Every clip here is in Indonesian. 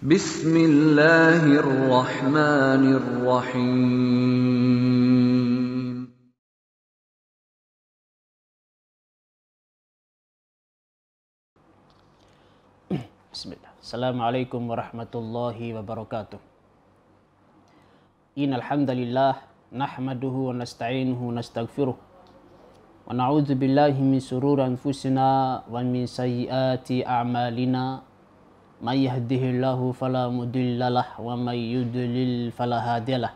بسم الله الرحمن الرحيم بسم الله السلام عليكم ورحمة الله وبركاته إن الحمد لله نحمده ونستعينه ونستغفره ونعوذ بالله من شرور أنفسنا ومن سيئات أعمالنا من يهده الله فلا مضل له ومن يضلل فلا هادي له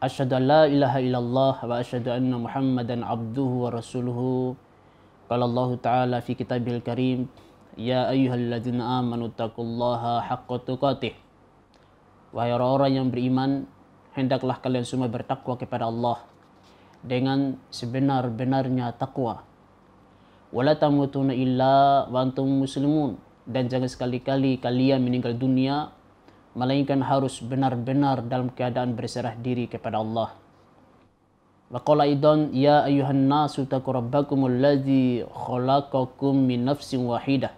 أشهد أن لا إله إلا الله وأشهد أن محمدا عبده ورسوله قال الله تعالى في كتابه الكريم يا أيها الذين آمنوا اتقوا الله حق تقاته Wahai orang-orang yang beriman, hendaklah kalian semua bertakwa kepada Allah dengan sebenar-benarnya takwa. Wala tamutunna illa wa antum muslimun dan jangan sekali-kali kalian meninggal dunia melainkan harus benar-benar dalam keadaan berserah diri kepada Allah. Wa qala idan ya ayuhan nasu taqurabbakumul ladzi khalaqakum min nafsin wahidah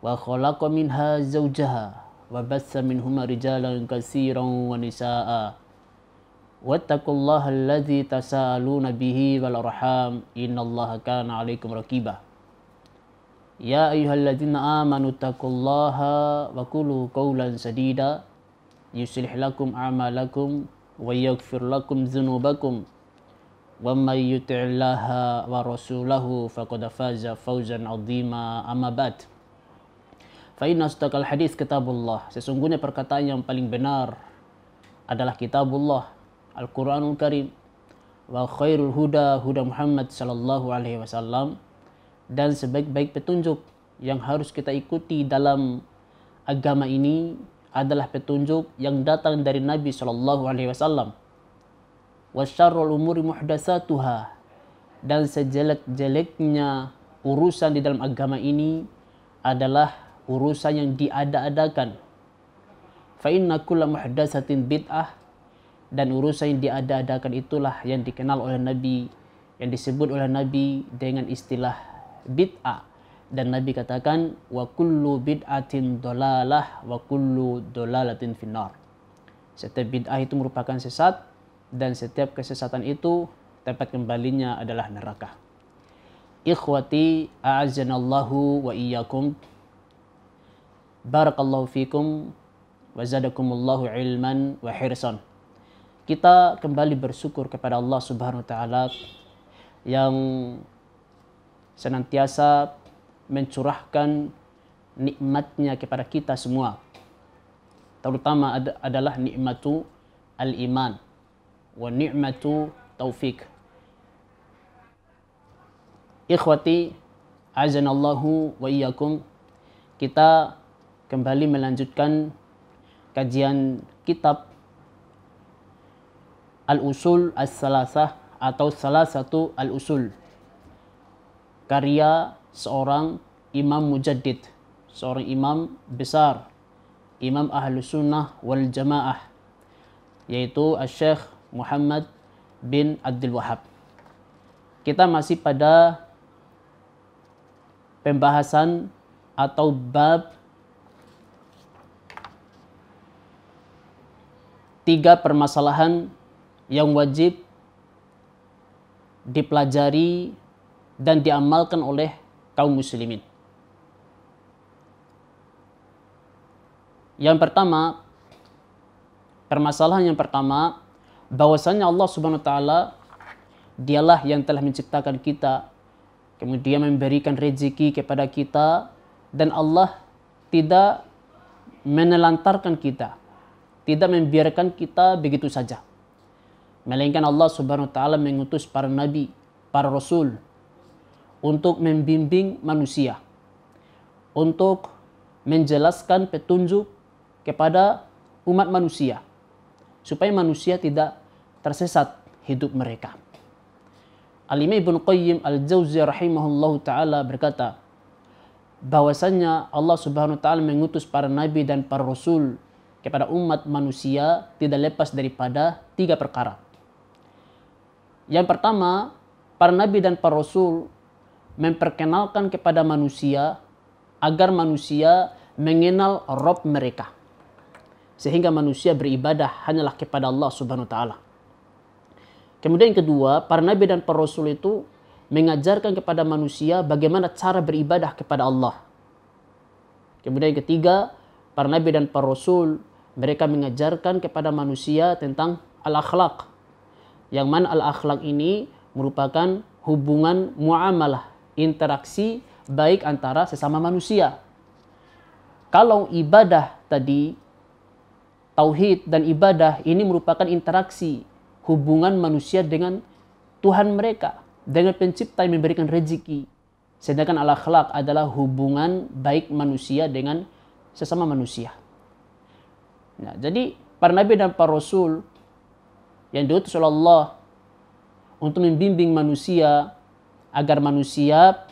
wa khalaqa minha zawjaha wa batha minhuma rijalan katsiran wa nisaa'a واتقوا الله الذي تساءلون به والأرحام إن الله كان عليكم رقيباً يا أيها الذين آمنوا اتقوا الله وقولوا قولا سديدا يصلح لكم أعمالكم ويغفر لكم ذنوبكم ومن يطع الله ورسوله فقد فاز فوزا عظيما أما بعد فإن أصدق الحديث كتاب الله sesungguhnya perkataan yang paling benar adalah kitabullah Al-Quranul Karim wa khairul huda huda Muhammad sallallahu alaihi wasallam dan sebaik-baik petunjuk yang harus kita ikuti dalam agama ini adalah petunjuk yang datang dari Nabi Shallallahu Alaihi Wasallam. Wasyarul umuri muhdasatuha dan sejelek-jeleknya urusan di dalam agama ini adalah urusan yang diada-adakan. Fa inna kulla muhdatsatin bid'ah dan urusan yang diada-adakan itulah yang dikenal oleh Nabi yang disebut oleh Nabi dengan istilah bid'ah dan Nabi katakan wa kullu bid'atin dolalah wa kullu dolalatin finar. Setiap bid'ah itu merupakan sesat dan setiap kesesatan itu tempat kembalinya adalah neraka. Ikhwati a'azanallahu wa iyyakum. Barakallahu fikum wa zadakumullahu ilman wa hirsan. Kita kembali bersyukur kepada Allah Subhanahu wa taala yang senantiasa mencurahkan nikmatnya kepada kita semua. Terutama ad adalah nikmatu al-iman wa nikmatu taufik. Ikhwati, azanallahu wa iyyakum. Kita kembali melanjutkan kajian kitab Al-Usul As-Salasah atau Salah Satu Al-Usul karya seorang imam mujaddid, seorang imam besar, imam ahlu sunnah wal jamaah, yaitu Syekh Muhammad bin Abdul Wahab. Kita masih pada pembahasan atau bab tiga permasalahan yang wajib dipelajari dan diamalkan oleh kaum muslimin. Yang pertama, permasalahan yang pertama bahwasanya Allah Subhanahu wa taala dialah yang telah menciptakan kita, kemudian memberikan rezeki kepada kita dan Allah tidak menelantarkan kita, tidak membiarkan kita begitu saja. Melainkan Allah Subhanahu wa taala mengutus para nabi, para rasul untuk membimbing manusia, untuk menjelaskan petunjuk kepada umat manusia, supaya manusia tidak tersesat hidup mereka. Alimah Ibn Qayyim Al-Jawzi rahimahullah ta'ala berkata, bahwasanya Allah subhanahu wa ta'ala mengutus para nabi dan para rasul kepada umat manusia tidak lepas daripada tiga perkara. Yang pertama, para nabi dan para rasul memperkenalkan kepada manusia agar manusia mengenal Rob mereka. Sehingga manusia beribadah hanyalah kepada Allah subhanahu wa ta'ala. Kemudian yang kedua, para nabi dan para rasul itu mengajarkan kepada manusia bagaimana cara beribadah kepada Allah. Kemudian yang ketiga, para nabi dan para rasul mereka mengajarkan kepada manusia tentang al-akhlak. Yang mana al-akhlak ini merupakan hubungan muamalah interaksi baik antara sesama manusia. Kalau ibadah tadi, tauhid dan ibadah ini merupakan interaksi hubungan manusia dengan Tuhan mereka, dengan pencipta yang memberikan rezeki. Sedangkan al-akhlak adalah hubungan baik manusia dengan sesama manusia. Nah, jadi para nabi dan para rasul yang diutus oleh Allah untuk membimbing manusia agar manusia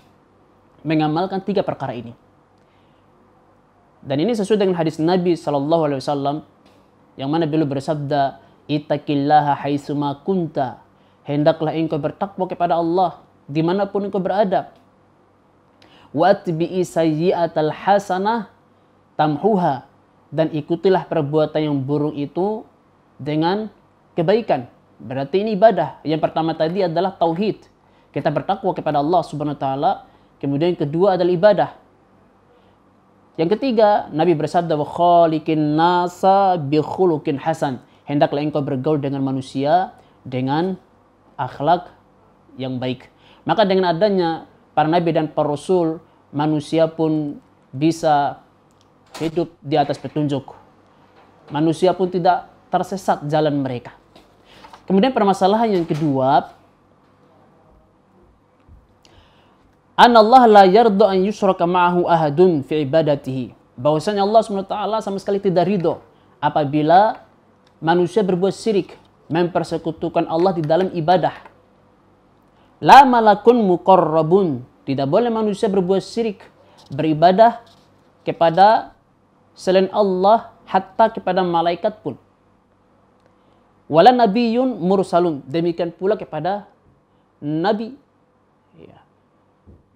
mengamalkan tiga perkara ini. Dan ini sesuai dengan hadis Nabi saw yang mana beliau bersabda, Itakillaha haisuma kunta. Hendaklah engkau bertakwa kepada Allah dimanapun engkau berada. Watbi'i sayyi'atal hasanah tamhuha. Dan ikutilah perbuatan yang buruk itu dengan kebaikan. Berarti ini ibadah. Yang pertama tadi adalah tauhid. Kita bertakwa kepada Allah Subhanahu wa taala. Kemudian yang kedua adalah ibadah. Yang ketiga, Nabi bersabda wa khaliqin nasa bi khuluqin hasan. Hendaklah engkau bergaul dengan manusia dengan akhlak yang baik. Maka dengan adanya para nabi dan para rasul, manusia pun bisa hidup di atas petunjuk. Manusia pun tidak tersesat jalan mereka. Kemudian permasalahan yang kedua, Allah la yardu an yusraka ma'ahu ahadun fi ibadatihi. Bahwasanya Allah SWT sama sekali tidak ridho apabila manusia berbuat syirik, mempersekutukan Allah di dalam ibadah. La malakun muqarrabun. Tidak boleh manusia berbuat syirik, beribadah kepada selain Allah hatta kepada malaikat pun. Wala nabiyun mursalun. Demikian pula kepada nabi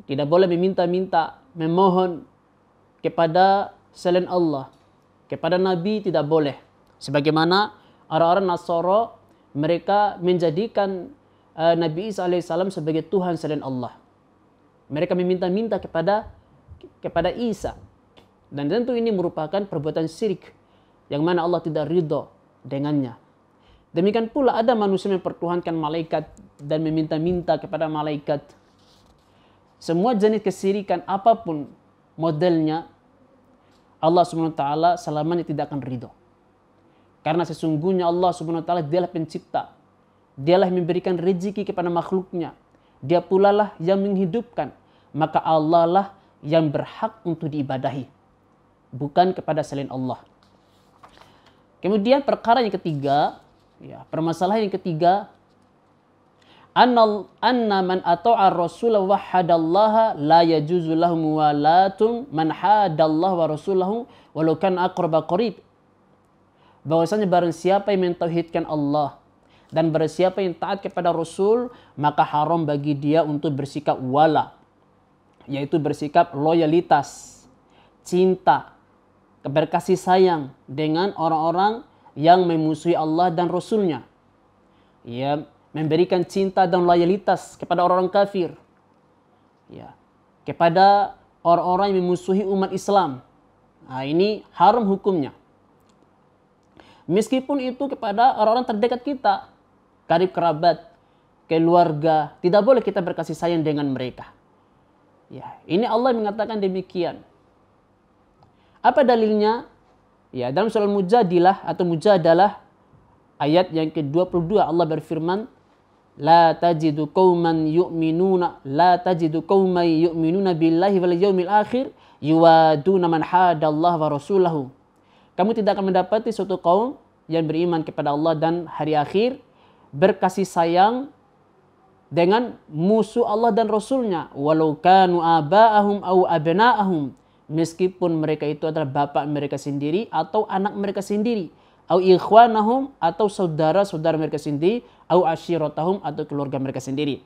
tidak boleh meminta-minta, memohon kepada selain Allah. Kepada Nabi tidak boleh. Sebagaimana orang-orang Nasoro mereka menjadikan uh, Nabi Isa alaihissalam sebagai Tuhan selain Allah. Mereka meminta-minta kepada kepada Isa. Dan tentu ini merupakan perbuatan syirik yang mana Allah tidak ridho dengannya. Demikian pula ada manusia mempertuhankan malaikat dan meminta-minta kepada malaikat semua jenis kesirikan apapun modelnya, Allah Subhanahu wa taala selamanya tidak akan ridho. Karena sesungguhnya Allah Subhanahu wa taala dialah pencipta. Dialah yang memberikan rezeki kepada makhluknya. Dia pula lah yang menghidupkan. Maka Allah lah yang berhak untuk diibadahi. Bukan kepada selain Allah. Kemudian perkara yang ketiga, ya, permasalahan yang ketiga anna anna man ata'a rasulahu wa hadallaha la yajuzu lahum walatun man hadallaha wa rasulahu walau kan aqraba qarib bahwasanya barang siapa yang mentauhidkan Allah dan barang siapa yang taat kepada Rasul maka haram bagi dia untuk bersikap wala yaitu bersikap loyalitas cinta keberkasih sayang dengan orang-orang yang memusuhi Allah dan Rasulnya ya memberikan cinta dan loyalitas kepada orang-orang kafir. Ya, kepada orang-orang yang memusuhi umat Islam. Nah, ini haram hukumnya. Meskipun itu kepada orang-orang terdekat kita, karib kerabat, keluarga, tidak boleh kita berkasih sayang dengan mereka. Ya, ini Allah mengatakan demikian. Apa dalilnya? Ya, dalam surah Mujadilah atau Mujadalah ayat yang ke-22 Allah berfirman, la tajidu qauman yu'minuna la tajidu qauman yu'minuna billahi wal yawmil akhir yuwaduna man hadallah wa rasulahu. Kamu tidak akan mendapati suatu kaum yang beriman kepada Allah dan hari akhir berkasih sayang dengan musuh Allah dan Rasulnya walau kanu aba'ahum au abna'ahum meskipun mereka itu adalah bapak mereka sendiri atau anak mereka sendiri au ikhwanahum atau saudara-saudara mereka sendiri au ashiratahum atau keluarga mereka sendiri.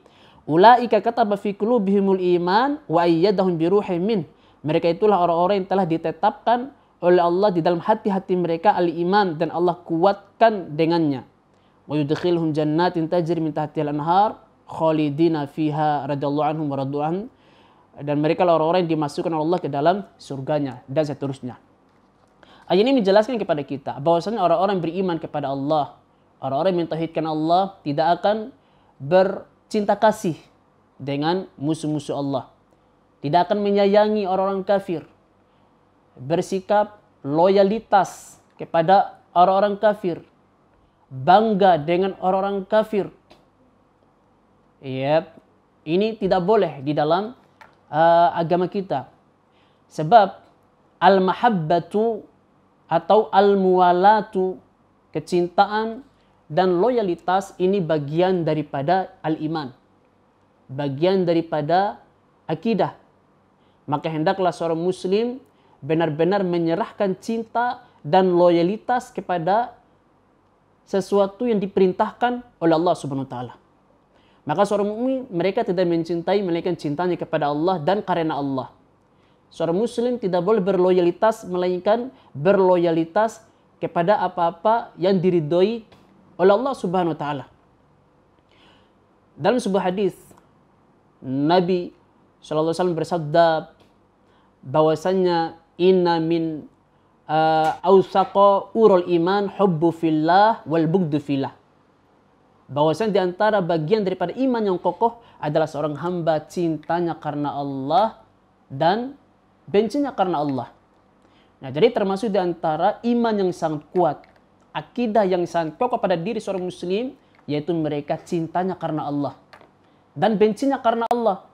Ulaika kataba fi qulubihimul iman wa ayyadahum bi min. Mereka itulah orang-orang yang telah ditetapkan oleh Allah di dalam hati-hati mereka al-iman dan Allah kuatkan dengannya. Wa yudkhilhum jannatin tajri min tahtiha al-anhar khalidina fiha radhiyallahu anhum wa radwan Dan mereka lah orang-orang yang dimasukkan Allah ke dalam surganya dan seterusnya. Ayat ini menjelaskan kepada kita bahwasanya orang-orang beriman kepada Allah Orang-orang yang mentauhidkan Allah tidak akan bercinta kasih dengan musuh-musuh Allah. Tidak akan menyayangi orang-orang kafir. Bersikap loyalitas kepada orang-orang kafir. Bangga dengan orang-orang kafir. Yep. Ini tidak boleh di dalam uh, agama kita. Sebab al-mahabbatu atau al-muwalatu kecintaan dan loyalitas ini bagian daripada al-iman. Bagian daripada akidah. Maka hendaklah seorang muslim benar-benar menyerahkan cinta dan loyalitas kepada sesuatu yang diperintahkan oleh Allah Subhanahu wa taala. Maka seorang mukmin mereka tidak mencintai melainkan cintanya kepada Allah dan karena Allah. Seorang muslim tidak boleh berloyalitas melainkan berloyalitas kepada apa-apa yang diridhoi oleh Allah Subhanahu wa taala. Dalam sebuah hadis Nabi sallallahu alaihi wasallam bersabda bahwasanya inna min uh, ausaqa urul iman hubbu fillah wal bughdu fillah. Bahwasanya di antara bagian daripada iman yang kokoh adalah seorang hamba cintanya karena Allah dan bencinya karena Allah. Nah, jadi termasuk di antara iman yang sangat kuat akidah yang sangat kokoh pada diri seorang muslim yaitu mereka cintanya karena Allah dan bencinya karena Allah.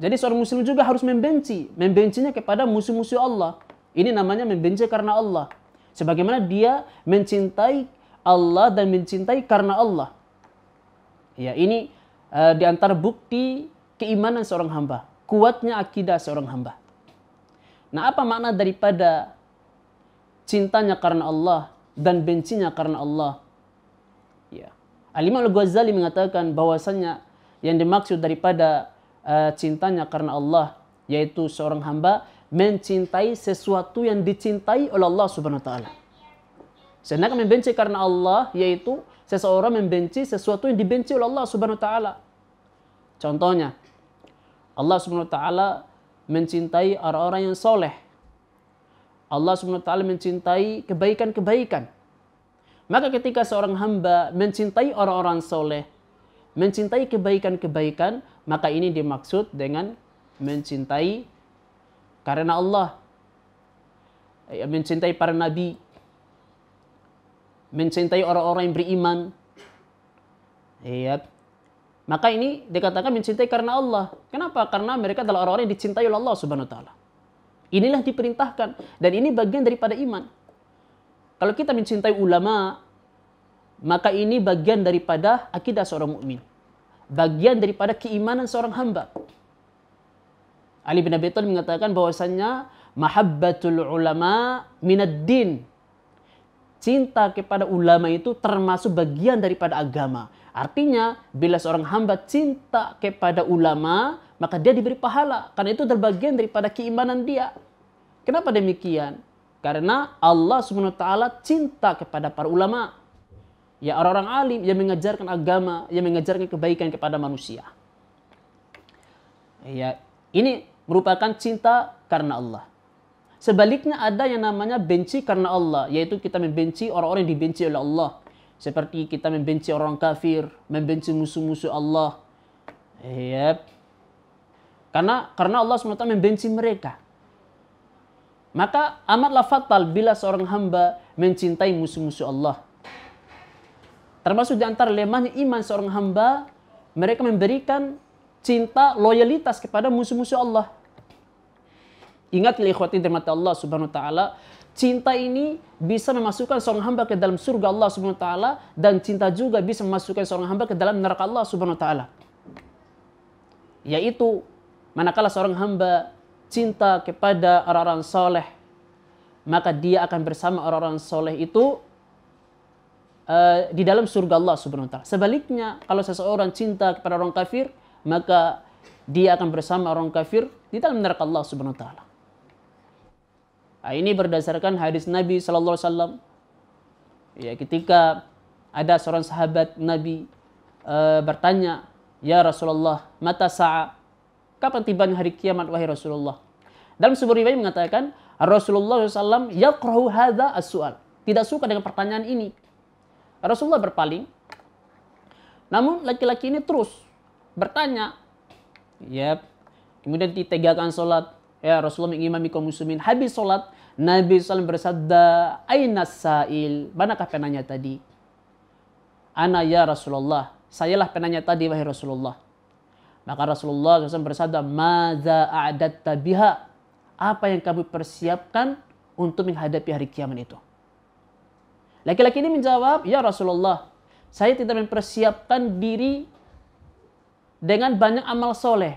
Jadi seorang muslim juga harus membenci, membencinya kepada musuh-musuh Allah. Ini namanya membenci karena Allah. Sebagaimana dia mencintai Allah dan mencintai karena Allah. Ya, ini uh, di antara bukti keimanan seorang hamba, kuatnya akidah seorang hamba. Nah, apa makna daripada cintanya karena Allah dan bencinya karena Allah. Ya. Al-Imam Al-Ghazali mengatakan bahwasannya yang dimaksud daripada uh, cintanya karena Allah yaitu seorang hamba mencintai sesuatu yang dicintai oleh Allah Subhanahu wa taala. Sedangkan membenci karena Allah yaitu seseorang membenci sesuatu yang dibenci oleh Allah Subhanahu wa taala. Contohnya Allah Subhanahu wa taala mencintai orang-orang yang soleh Allah SWT mencintai kebaikan-kebaikan. Maka ketika seorang hamba mencintai orang-orang soleh, mencintai kebaikan-kebaikan, maka ini dimaksud dengan mencintai karena Allah, ya, mencintai para nabi, mencintai orang-orang yang beriman. Iya. Maka ini dikatakan mencintai karena Allah. Kenapa? Karena mereka adalah orang-orang yang dicintai oleh Allah Subhanahu wa taala. Inilah diperintahkan dan ini bagian daripada iman. Kalau kita mencintai ulama, maka ini bagian daripada akidah seorang mukmin. Bagian daripada keimanan seorang hamba. Ali bin Abi Thalib mengatakan bahwasanya mahabbatul ulama minad din. Cinta kepada ulama itu termasuk bagian daripada agama. Artinya, bila seorang hamba cinta kepada ulama, maka dia diberi pahala karena itu terbagian daripada keimanan dia. Kenapa demikian? Karena Allah Subhanahu wa taala cinta kepada para ulama. Ya orang-orang alim yang mengajarkan agama, yang mengajarkan kebaikan kepada manusia. Ya, ini merupakan cinta karena Allah. Sebaliknya ada yang namanya benci karena Allah, yaitu kita membenci orang-orang yang dibenci oleh Allah. Seperti kita membenci orang kafir, membenci musuh-musuh Allah. Yep ya, karena karena Allah SWT membenci mereka. Maka amatlah fatal bila seorang hamba mencintai musuh-musuh Allah. Termasuk di antara lemahnya iman seorang hamba, mereka memberikan cinta, loyalitas kepada musuh-musuh Allah. Ingat ya, ikhwati mata Allah Subhanahu wa taala, cinta ini bisa memasukkan seorang hamba ke dalam surga Allah Subhanahu wa taala dan cinta juga bisa memasukkan seorang hamba ke dalam neraka Allah Subhanahu wa taala. Yaitu Manakala seorang hamba cinta kepada orang-orang soleh, maka dia akan bersama orang-orang soleh itu uh, di dalam surga Allah subhanahu wa ta'ala. Sebaliknya, kalau seseorang cinta kepada orang kafir, maka dia akan bersama orang kafir di dalam neraka Allah subhanahu wa ta'ala. Nah, ini berdasarkan hadis Nabi Sallallahu Alaihi Wasallam. Ya, ketika ada seorang sahabat Nabi uh, bertanya, Ya Rasulullah, mata sa'a Kapan tibanya hari kiamat wahai Rasulullah? Dalam sebuah riwayat mengatakan Rasulullah SAW yakrahu hadza as Tidak suka dengan pertanyaan ini. Rasulullah berpaling. Namun laki-laki ini terus bertanya. Yep. Kemudian ditegakkan sholat. Ya, Rasulullah mengimami kaum muslimin. Habis sholat, Nabi SAW bersabda, Aina sa'il. Manakah penanya tadi? Ana ya Rasulullah. Sayalah penanya tadi, wahai Rasulullah. Maka Rasulullah SAW bersabda, Mada a'dat tabiha. Apa yang kamu persiapkan untuk menghadapi hari kiamat itu? Laki-laki ini menjawab, Ya Rasulullah, saya tidak mempersiapkan diri dengan banyak amal soleh.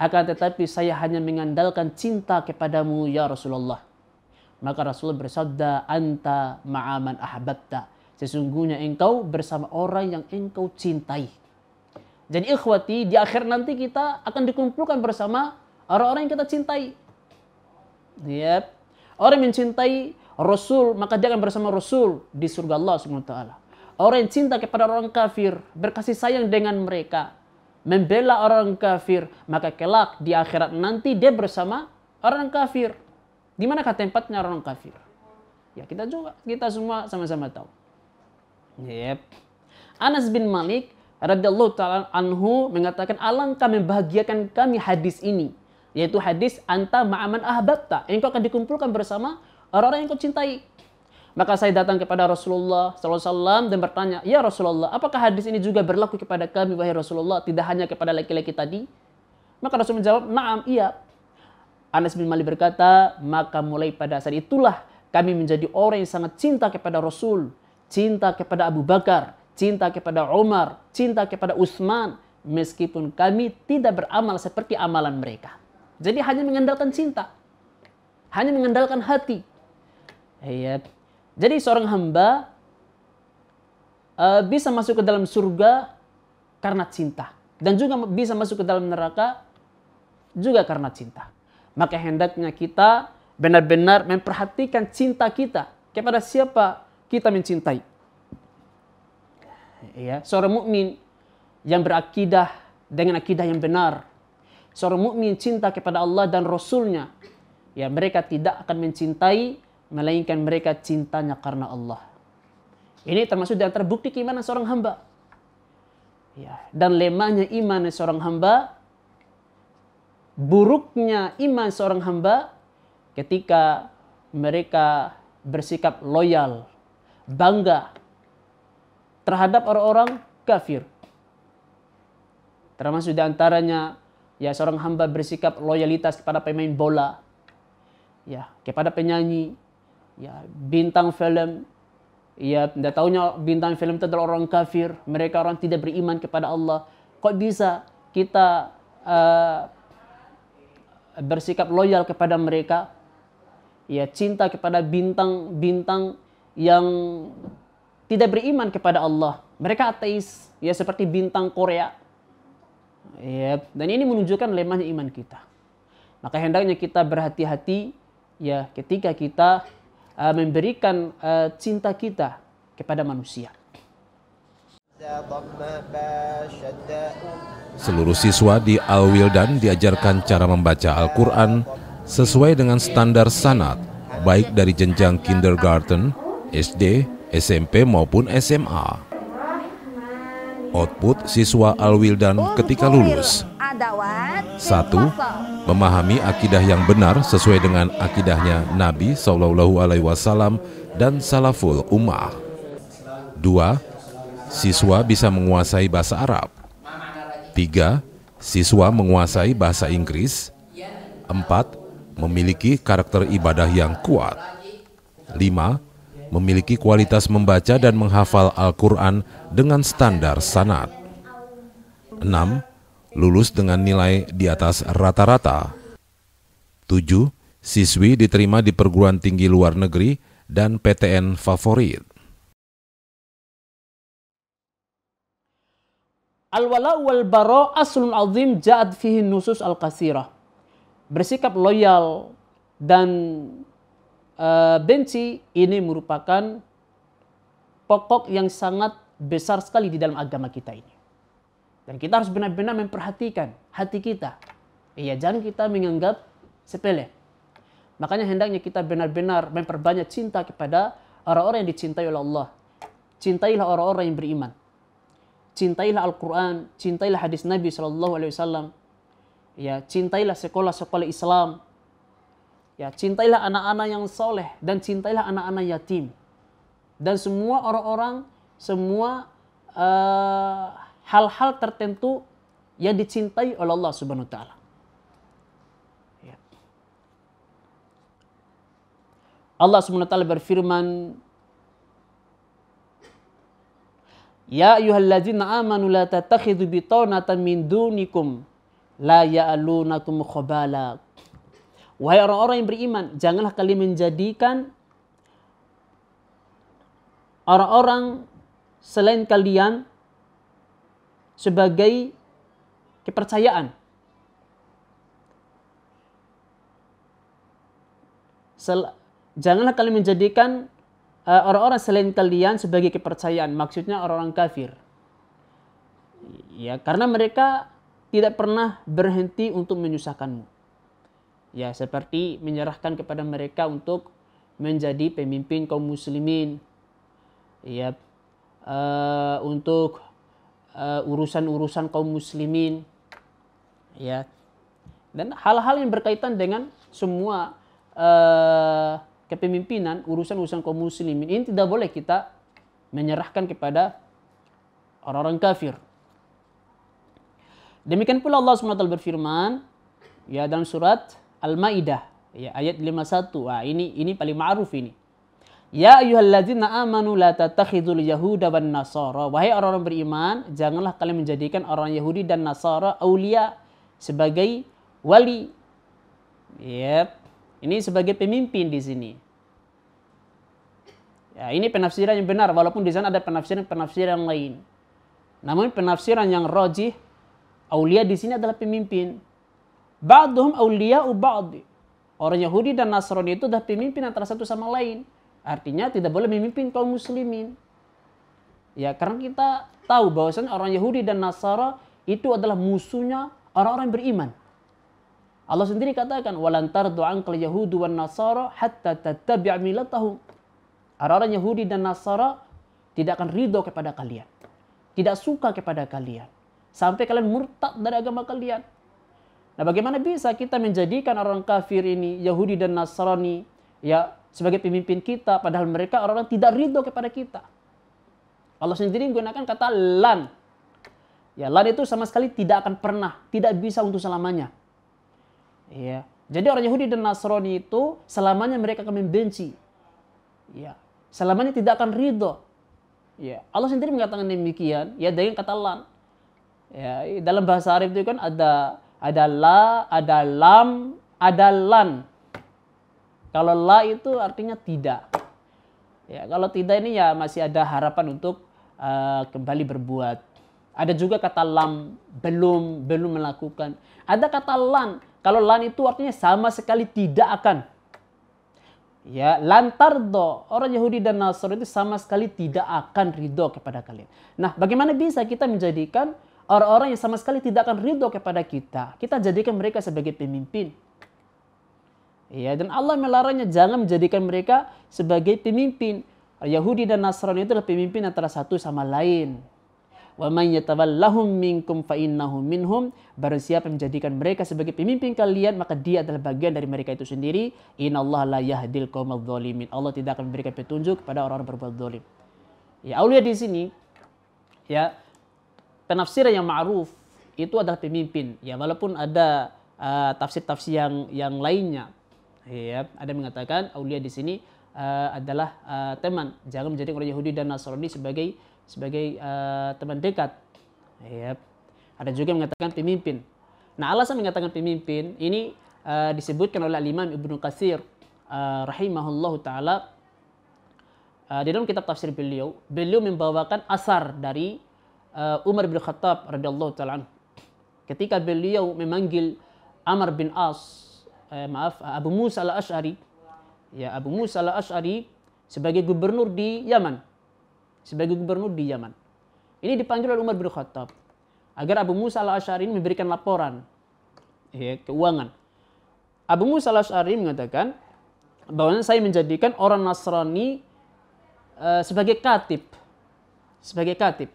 Akan tetapi saya hanya mengandalkan cinta kepadamu ya Rasulullah. Maka Rasulullah bersabda, Anta ma'aman ahbatta. Sesungguhnya engkau bersama orang yang engkau cintai. Jadi ikhwati, di akhir nanti kita akan dikumpulkan bersama orang-orang yang kita cintai. Yep. Orang yang mencintai Rasul, maka dia akan bersama Rasul di surga Allah subhanahu taala. Orang yang cinta kepada orang kafir, berkasih sayang dengan mereka, membela orang kafir, maka kelak di akhirat nanti dia bersama orang kafir. Di mana tempatnya orang kafir? Ya kita juga, kita semua sama-sama tahu. Yep. Anas bin Malik radhiyallahu taala anhu mengatakan alangkah membahagiakan kami hadis ini yaitu hadis anta ma'aman ahbabta yang kau akan dikumpulkan bersama orang-orang yang kau cintai maka saya datang kepada Rasulullah SAW dan bertanya, Ya Rasulullah, apakah hadis ini juga berlaku kepada kami, wahai Rasulullah, tidak hanya kepada laki-laki tadi? Maka Rasul menjawab, Naam, iya. Anas bin Malik berkata, maka mulai pada saat itulah kami menjadi orang yang sangat cinta kepada Rasul, cinta kepada Abu Bakar, cinta kepada Umar, cinta kepada Utsman, meskipun kami tidak beramal seperti amalan mereka. Jadi hanya mengandalkan cinta, hanya mengandalkan hati. Iya. Jadi seorang hamba uh, bisa masuk ke dalam surga karena cinta dan juga bisa masuk ke dalam neraka juga karena cinta. Maka hendaknya kita benar-benar memperhatikan cinta kita kepada siapa kita mencintai ya seorang mukmin yang berakidah dengan akidah yang benar seorang mukmin cinta kepada Allah dan Rasulnya ya mereka tidak akan mencintai melainkan mereka cintanya karena Allah ini termasuk dan terbukti gimana seorang hamba ya dan lemahnya iman seorang hamba buruknya iman seorang hamba ketika mereka bersikap loyal bangga terhadap orang-orang kafir. Termasuk di antaranya ya seorang hamba bersikap loyalitas kepada pemain bola, ya kepada penyanyi, ya bintang film, ya tidak tahunya bintang film itu adalah orang kafir, mereka orang tidak beriman kepada Allah. Kok bisa kita uh, bersikap loyal kepada mereka? Ya cinta kepada bintang-bintang yang tidak beriman kepada Allah. Mereka ateis, ya seperti bintang Korea. ya. Dan ini menunjukkan lemahnya iman kita. Maka hendaknya kita berhati-hati ya ketika kita uh, memberikan uh, cinta kita kepada manusia. Seluruh siswa di Al-Wildan diajarkan cara membaca Al-Quran sesuai dengan standar sanat, baik dari jenjang kindergarten, SD, SMP maupun SMA. Output siswa Alwildan ketika lulus. satu Memahami akidah yang benar sesuai dengan akidahnya Nabi Shallallahu Alaihi Wasallam dan Salaful Ummah. Dua Siswa bisa menguasai bahasa Arab. Tiga Siswa menguasai bahasa Inggris. Empat Memiliki karakter ibadah yang kuat. Lima memiliki kualitas membaca dan menghafal Al-Quran dengan standar sanad. 6. Lulus dengan nilai di atas rata-rata. 7. Siswi diterima di perguruan tinggi luar negeri dan PTN favorit. Al-wala wal bara aslun azim ja'ad fihi nusus al-kasirah. Bersikap loyal dan Eh, benci ini merupakan pokok yang sangat besar sekali di dalam agama kita ini. Dan kita harus benar-benar memperhatikan hati kita. Iya, jangan kita menganggap sepele. Makanya hendaknya kita benar-benar memperbanyak cinta kepada orang-orang yang dicintai oleh Allah. Cintailah orang-orang yang beriman. Cintailah Al-Quran, cintailah hadis Nabi SAW. Ya, cintailah sekolah-sekolah Islam, Ya, cintailah anak-anak yang soleh dan cintailah anak-anak yatim. Dan semua orang-orang, semua eh, hal-hal uh, tertentu yang dicintai oleh Allah Subhanahu wa taala. Ya. Allah Subhanahu wa taala berfirman Ya ayyuhalladzina amanu la tattakhidhu bitanatan min dunikum la ya'lunakum khabala Wahai orang-orang yang beriman, janganlah kalian menjadikan orang-orang selain kalian sebagai kepercayaan. Sel janganlah kalian menjadikan eh, orang-orang uh, selain kalian sebagai kepercayaan. Maksudnya orang-orang kafir. Ya, karena mereka tidak pernah berhenti untuk menyusahkanmu ya seperti menyerahkan kepada mereka untuk menjadi pemimpin kaum muslimin ya uh, untuk eh, urusan-urusan uh, kaum muslimin ya dan hal-hal yang berkaitan dengan semua uh, kepemimpinan urusan-urusan kaum muslimin ini tidak boleh kita menyerahkan kepada orang-orang kafir demikian pula Allah SWT berfirman ya dalam surat Al-Maidah ya ayat 51. Wah, ini ini paling ma'ruf ini. Ya ayyuhallazina amanu la tattakhidul yahuda wan nasara. Wahai orang-orang beriman, janganlah kalian menjadikan orang Yahudi dan Nasara aulia sebagai wali. Yep. Ini sebagai pemimpin di sini. Ya, ini penafsiran yang benar walaupun di sana ada penafsiran-penafsiran lain. Namun penafsiran yang rojih aulia di sini adalah pemimpin. Ba'duhum awliya'u ba'di. Orang Yahudi dan Nasrani itu sudah pemimpin antara satu sama lain. Artinya tidak boleh memimpin kaum muslimin. Ya, karena kita tahu bahwasanya orang Yahudi dan Nasara itu adalah musuhnya orang-orang beriman. Allah sendiri katakan, "Walantar doa kal Yahudu dan Nasara hatta tattabi'a milatahum." Orang-orang Yahudi dan Nasara tidak akan ridho kepada kalian. Tidak suka kepada kalian. Sampai kalian murtad dari agama kalian. Nah, bagaimana bisa kita menjadikan orang kafir ini, Yahudi dan Nasrani, ya sebagai pemimpin kita, padahal mereka orang-orang tidak ridho kepada kita. Allah sendiri menggunakan kata lan. Ya, lan itu sama sekali tidak akan pernah, tidak bisa untuk selamanya. Ya. Jadi orang Yahudi dan Nasrani itu selamanya mereka akan membenci. Ya. Selamanya tidak akan ridho. Ya. Allah sendiri mengatakan demikian, ya dengan kata lan. Ya, dalam bahasa Arab itu kan ada ada la, ada lam, ada lan. Kalau la itu artinya tidak. Ya, kalau tidak ini ya masih ada harapan untuk uh, kembali berbuat. Ada juga kata lam, belum, belum melakukan. Ada kata lan. Kalau lan itu artinya sama sekali tidak akan. Ya, lantardo, orang Yahudi dan Nasrani itu sama sekali tidak akan ridho kepada kalian. Nah, bagaimana bisa kita menjadikan Orang-orang yang sama sekali tidak akan ridho kepada kita. Kita jadikan mereka sebagai pemimpin. Ya, dan Allah melarangnya jangan menjadikan mereka sebagai pemimpin. Yahudi dan Nasrani itu adalah pemimpin antara satu sama lain. Wa man yatawallahum minkum fa innahum minhum. Barang siapa menjadikan mereka sebagai pemimpin kalian, maka dia adalah bagian dari mereka itu sendiri. Innallaha la yahdil qaumadh dhalimin. Allah tidak akan memberikan petunjuk kepada orang-orang berbuat zalim. Ya, Aulia di sini ya penafsiran yang ma'ruf itu adalah pemimpin. Ya walaupun ada eh, tafsir-tafsir uh, yang yang lainnya. Ya, ada mengatakan aulia di sini uh, adalah uh, teman. Jangan menjadi orang Yahudi dan Nasrani sebagai sebagai uh, teman dekat. Ya. Ada juga yang mengatakan pemimpin. Nah, alasan mengatakan pemimpin ini uh, disebutkan oleh Imam Ibnu Katsir uh, rahimahullahu taala uh, di dalam kitab tafsir beliau, beliau membawakan asar dari uh, Umar bin Khattab radhiyallahu taala ketika beliau memanggil Amr bin As eh, maaf eh, Abu Musa al Ashari ya Abu Musa al Ashari sebagai gubernur di Yaman sebagai gubernur di Yaman ini dipanggil oleh Umar bin Khattab agar Abu Musa al ini memberikan laporan ya, keuangan Abu Musa al Ashari mengatakan bahwa saya menjadikan orang Nasrani eh, sebagai katib sebagai katib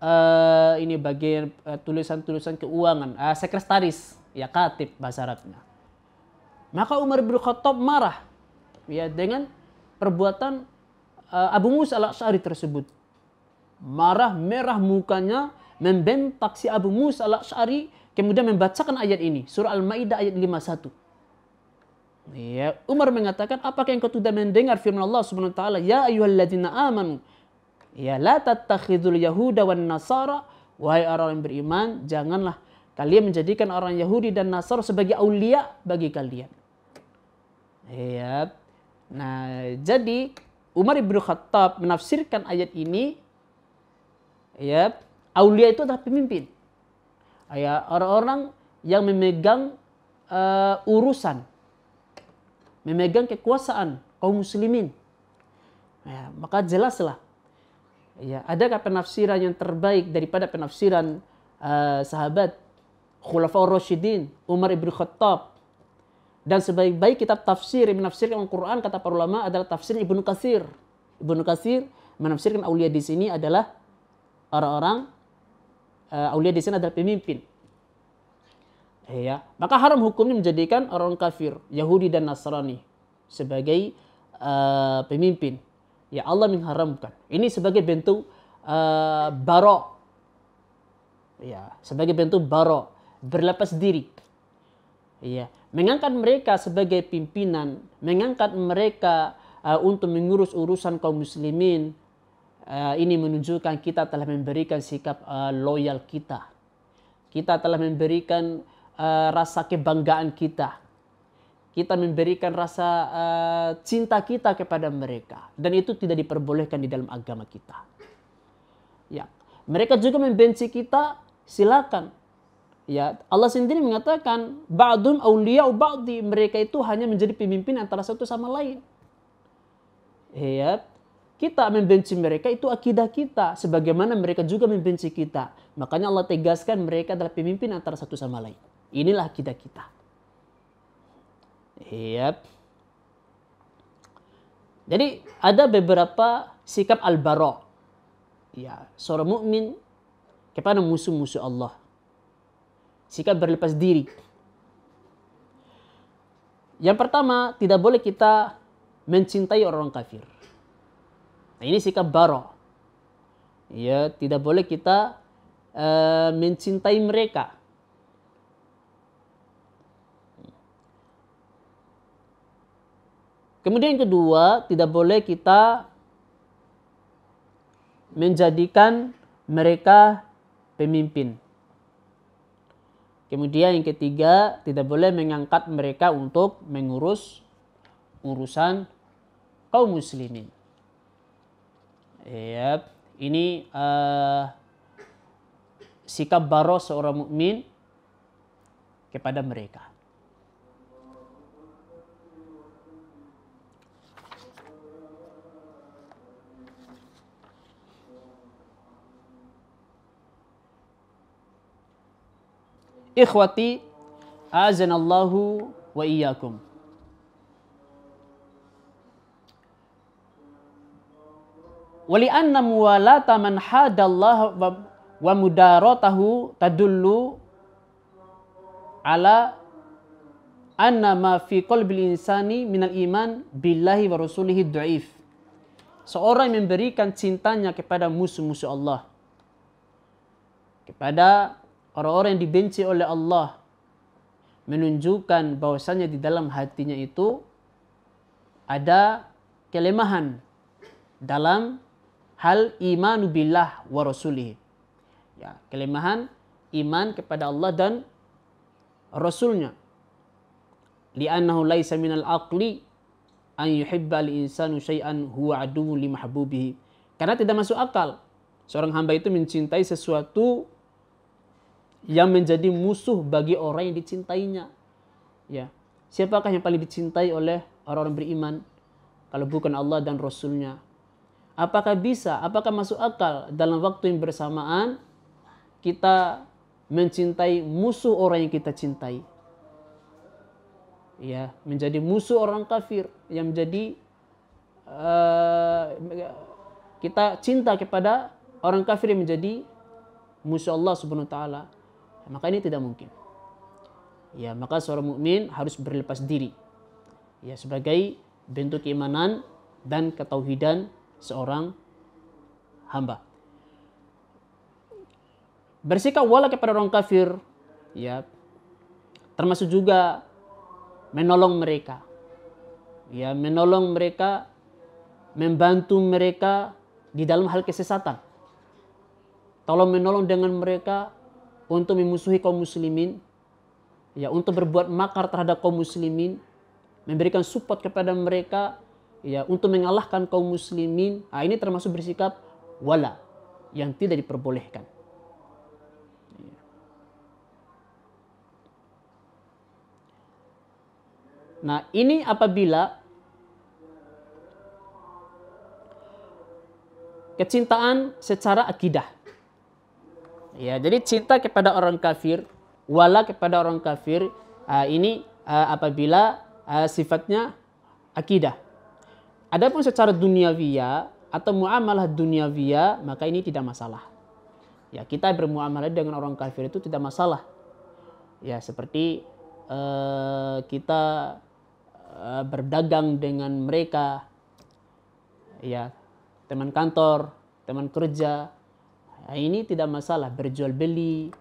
uh, ini bagian eh, tulisan-tulisan keuangan, uh, sekretaris, ya katib bahasa Arabnya. Maka Umar bin Khattab marah ya dengan perbuatan uh, Abu Musa al-Asy'ari tersebut. Marah merah mukanya membentak si Abu Musa al-Asy'ari kemudian membacakan ayat ini, surah Al-Maidah ayat 51. Ya, Umar mengatakan, apakah kau tidak mendengar firman Allah Subhanahu wa taala, "Ya ayyuhalladzina amanu, Ya la tattakhidul yahuda wan nasara wahai orang yang beriman janganlah kalian menjadikan orang Yahudi dan Nasar sebagai aulia bagi kalian. Ya. Nah, jadi Umar bin Khattab menafsirkan ayat ini ya, aulia itu adalah pemimpin. Ya, orang-orang yang memegang uh, urusan, memegang kekuasaan kaum muslimin. Ya, maka jelaslah Ya, adakah penafsiran yang terbaik daripada penafsiran uh, sahabat Khulafaur Rasyidin, Umar ibn Khattab dan sebaik-baik kitab tafsir yang menafsirkan Al-Qur'an kata para ulama adalah tafsir Ibnu Katsir. Ibnu Katsir menafsirkan aulia di sini adalah orang-orang uh, aulia di sini adalah pemimpin. Ya, maka haram hukumnya menjadikan orang kafir, Yahudi dan Nasrani sebagai uh, pemimpin ya Allah mengharamkan. Ini sebagai bentuk uh, barok. Ya, sebagai bentuk barok, berlepas diri. Ya, mengangkat mereka sebagai pimpinan, mengangkat mereka uh, untuk mengurus urusan kaum muslimin. Uh, ini menunjukkan kita telah memberikan sikap uh, loyal kita. Kita telah memberikan uh, rasa kebanggaan kita kita memberikan rasa uh, cinta kita kepada mereka dan itu tidak diperbolehkan di dalam agama kita. Ya, mereka juga membenci kita, silakan. Ya, Allah sendiri mengatakan ba'dun awliya'u ba'di, mereka itu hanya menjadi pemimpin antara satu sama lain. Ya, kita membenci mereka itu akidah kita sebagaimana mereka juga membenci kita. Makanya Allah tegaskan mereka adalah pemimpin antara satu sama lain. Inilah akidah kita. Yep. Jadi ada beberapa sikap al-bara. Ya, seorang mukmin kepada musuh-musuh Allah. Sikap berlepas diri. Yang pertama, tidak boleh kita mencintai orang kafir. Nah, ini sikap bara. Ya, tidak boleh kita uh, mencintai mereka. Kemudian yang kedua, tidak boleh kita menjadikan mereka pemimpin. Kemudian yang ketiga, tidak boleh mengangkat mereka untuk mengurus urusan kaum muslimin. Yep. Ini uh, sikap baros seorang mukmin kepada mereka. Ikhwati, azanallahu wa iyyakum. Walianna muwalata man hadallahu wa mudaratahu tadullu ala anna ma fi qalbil insani minal iman billahi wa rasulihi du'if. Seorang yang memberikan cintanya kepada musuh-musuh Allah. Kepada orang-orang yang dibenci oleh Allah menunjukkan bahwasanya di dalam hatinya itu ada kelemahan dalam hal iman billah wa rasulih. Ya, kelemahan iman kepada Allah dan rasulnya. Li'annahu laisa minal aqli an yuhibba al-insanu syai'an huwa aduwwun li mahbubihi. Karena tidak masuk akal seorang hamba itu mencintai sesuatu yang menjadi musuh bagi orang yang dicintainya. Ya. Siapakah yang paling dicintai oleh orang-orang beriman kalau bukan Allah dan Rasulnya? Apakah bisa, apakah masuk akal dalam waktu yang bersamaan kita mencintai musuh orang yang kita cintai? Ya, menjadi musuh orang kafir yang menjadi uh, kita cinta kepada orang kafir yang menjadi musuh Allah Subhanahu wa taala maka ini tidak mungkin. Ya, maka seorang mukmin harus berlepas diri. Ya, sebagai bentuk keimanan dan ketauhidan seorang hamba. Bersikap wala kepada orang kafir, ya. Termasuk juga menolong mereka. Ya, menolong mereka, membantu mereka di dalam hal kesesatan. Tolong menolong dengan mereka untuk memusuhi kaum muslimin, ya untuk berbuat makar terhadap kaum muslimin, memberikan support kepada mereka ya untuk mengalahkan kaum muslimin. Nah, ini termasuk bersikap wala yang tidak diperbolehkan. Nah, ini apabila kecintaan secara akidah Ya, jadi cinta kepada orang kafir, wala kepada orang kafir uh, ini uh, apabila uh, sifatnya akidah. Adapun secara duniawiya atau muamalah duniawiya maka ini tidak masalah. Ya, kita bermuamalah dengan orang kafir itu tidak masalah. Ya, seperti uh, kita eh, berdagang dengan mereka ya, teman kantor, teman kerja, Nah, ini tidak masalah berjual beli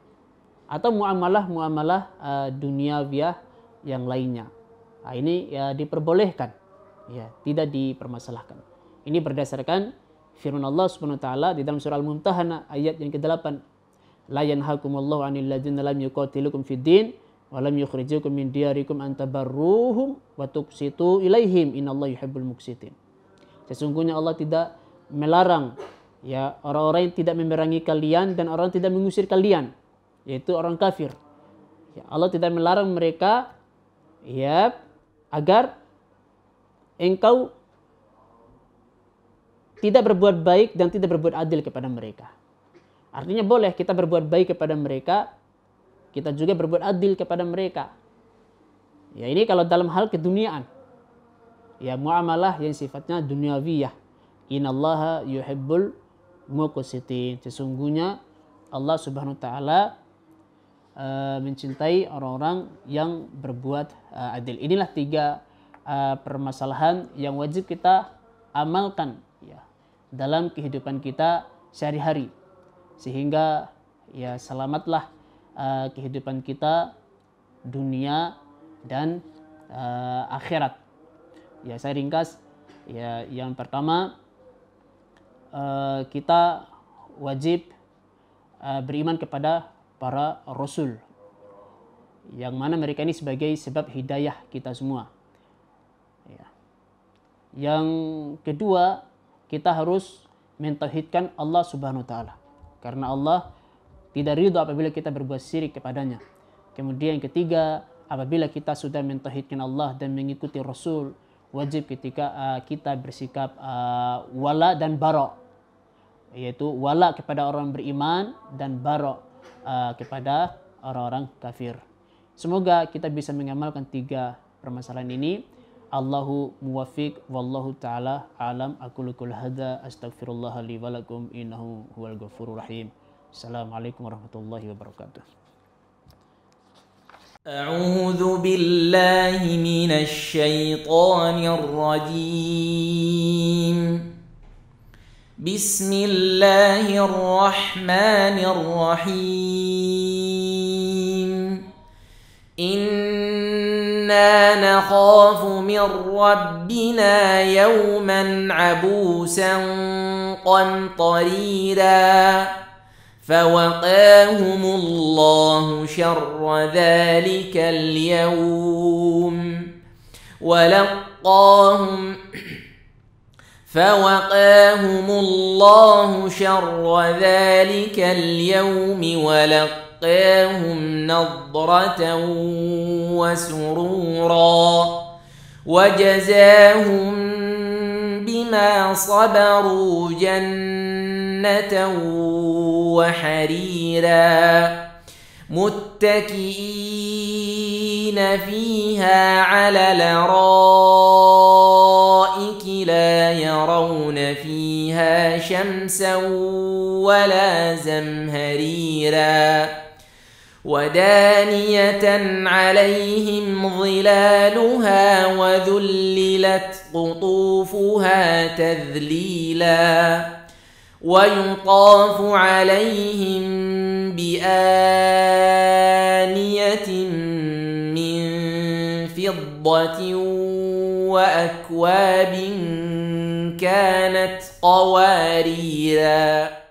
atau muamalah-muamalah uh, eh, duniawiah yang lainnya. Nah, ini ya diperbolehkan. Ya, tidak dipermasalahkan. Ini berdasarkan firman Allah Subhanahu wa taala di dalam surah Al-Mumtahanah ayat yang ke-8. La yanhakumullahu 'anil ladzina lam yuqatilukum fid din wa lam yukhrijukum min diyarikum an tabarruhum wa tuqsitu ilaihim innallaha yuhibbul muqsitin. Sesungguhnya Allah tidak melarang ya orang-orang yang tidak memerangi kalian dan orang yang tidak mengusir kalian yaitu orang kafir ya, Allah tidak melarang mereka ya agar engkau tidak berbuat baik dan tidak berbuat adil kepada mereka artinya boleh kita berbuat baik kepada mereka kita juga berbuat adil kepada mereka ya ini kalau dalam hal keduniaan ya muamalah yang sifatnya duniawiyah inallaha yuhibbul muqsitin. Sesungguhnya Allah Subhanahu wa taala eh, mencintai orang-orang yang berbuat eh, adil. Inilah tiga eh, permasalahan yang wajib kita amalkan ya dalam kehidupan kita sehari-hari sehingga ya selamatlah kehidupan kita dunia dan akhirat. Ya saya ringkas ya yang pertama Eh, kita wajib eh, beriman kepada para rasul yang mana mereka ini sebagai sebab hidayah kita semua. Ya. Yang kedua, kita harus mentauhidkan Allah Subhanahu wa taala. Karena Allah tidak ridho apabila kita berbuat syirik kepadanya. Kemudian yang ketiga, apabila kita sudah mentauhidkan Allah dan mengikuti Rasul, wajib ketika eh, kita bersikap uh, wala dan barok yaitu wala kepada orang beriman dan barok uh, kepada orang-orang kafir. Semoga kita bisa mengamalkan tiga permasalahan ini. Allahu muwafiq wallahu taala alam aku lakul hada astaghfirullah li lakum innahu huwal ghafurur rahim. Assalamualaikum warahmatullahi wabarakatuh. أعوذ بالله من الشيطان الرجيم بسم الله الرحمن الرحيم إنا نخاف من ربنا يوما عبوسا قمطريرا فوقاهم الله شر ذلك اليوم ولقاهم فوقاهم الله شر ذلك اليوم ولقاهم نضرة وسرورا وجزاهم بما صبروا جنة وحريرا متكئين فيها على الارائك لا يرون فيها شمسا ولا زمهريرا ودانيه عليهم ظلالها وذللت قطوفها تذليلا ويطاف عليهم بآنية من فضة وأكواب كانت قواريراً